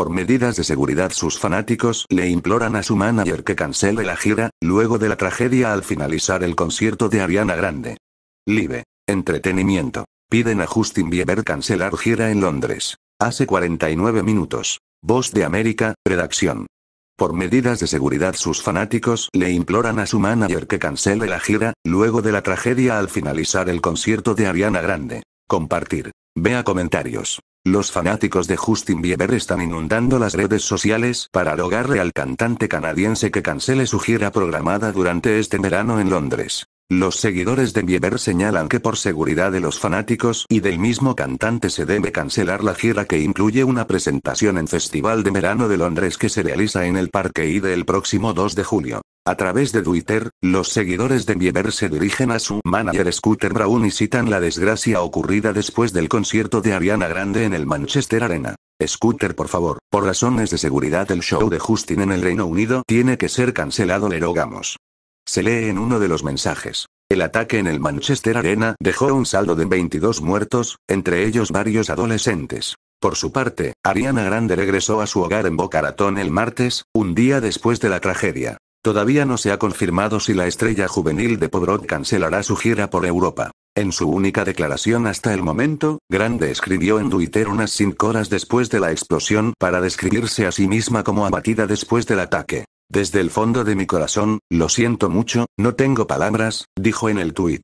Por medidas de seguridad sus fanáticos le imploran a su manager que cancele la gira, luego de la tragedia al finalizar el concierto de Ariana Grande. Live. Entretenimiento. Piden a Justin Bieber cancelar gira en Londres. Hace 49 minutos. Voz de América, redacción. Por medidas de seguridad sus fanáticos le imploran a su manager que cancele la gira, luego de la tragedia al finalizar el concierto de Ariana Grande. Compartir. Vea comentarios. Los fanáticos de Justin Bieber están inundando las redes sociales para rogarle al cantante canadiense que cancele su gira programada durante este verano en Londres. Los seguidores de Bieber señalan que por seguridad de los fanáticos y del mismo cantante se debe cancelar la gira que incluye una presentación en Festival de Verano de Londres que se realiza en el Parque ID el próximo 2 de julio. A través de Twitter, los seguidores de Bieber se dirigen a su manager Scooter Brown y citan la desgracia ocurrida después del concierto de Ariana Grande en el Manchester Arena. Scooter, por favor, por razones de seguridad el show de Justin en el Reino Unido tiene que ser cancelado, le rogamos. Se lee en uno de los mensajes. El ataque en el Manchester Arena dejó un saldo de 22 muertos, entre ellos varios adolescentes. Por su parte, Ariana Grande regresó a su hogar en Boca Ratón el martes, un día después de la tragedia. Todavía no se ha confirmado si la estrella juvenil de Pobrot cancelará su gira por Europa. En su única declaración hasta el momento, Grande escribió en Twitter unas cinco horas después de la explosión para describirse a sí misma como abatida después del ataque. Desde el fondo de mi corazón, lo siento mucho, no tengo palabras, dijo en el tuit.